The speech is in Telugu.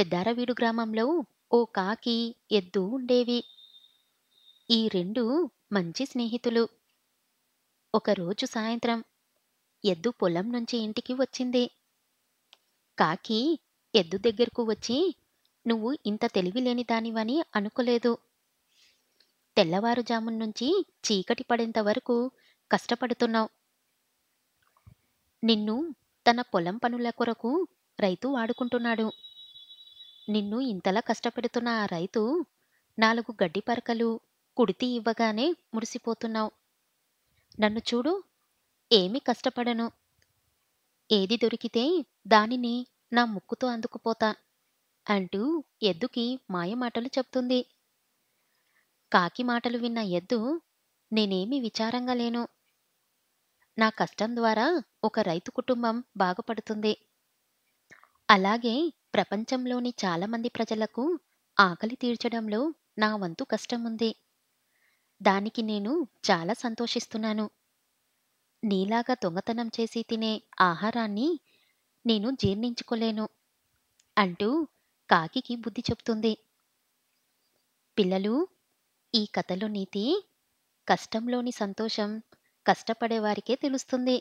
పెద్దారవీడు గ్రామంలో ఓ కాకి ఎద్దు ఉండేవి ఈ రెండు మంచి స్నేహితులు ఒకరోజు సాయంత్రం ఎద్దు పొలం నుంచి ఇంటికి వచ్చింది కాకి ఎద్దు దగ్గరకు వచ్చి నువ్వు ఇంత తెలివి లేని దానివని అనుకోలేదు తెల్లవారుజామున్ నుంచి చీకటి పడేంత వరకు కష్టపడుతున్నావు నిన్ను తన పొలం పనుల కొరకు రైతు వాడుకుంటున్నాడు నిన్ను ఇంతలా కష్టపెడుతున్న ఆ రైతు నాలుగు గడ్డి పరకలు కుడితి ఇవ్వగానే మురిసిపోతున్నావు నన్ను చూడు ఏమి కష్టపడను ఏది దొరికితే దానిని నా ముక్కుతో అందుకుపోతా అంటూ ఎద్దుకి మాయమాటలు చెప్తుంది కాకి మాటలు విన్న ఎద్దు నేనేమి విచారంగా లేను నా కష్టం ద్వారా ఒక రైతు కుటుంబం బాగుపడుతుంది అలాగే ప్రపంచంలోని చాలామంది ప్రజలకు ఆకలి తీర్చడంలో నా వంతు కష్టముంది దానికి నేను చాలా సంతోషిస్తున్నాను నీలాగా దొంగతనం చేసి తినే ఆహారాన్ని నేను జీర్ణించుకోలేను అంటూ కాకికి బుద్ధి చెప్తుంది పిల్లలు ఈ కథలో నీతి కష్టంలోని సంతోషం కష్టపడేవారికే తెలుస్తుంది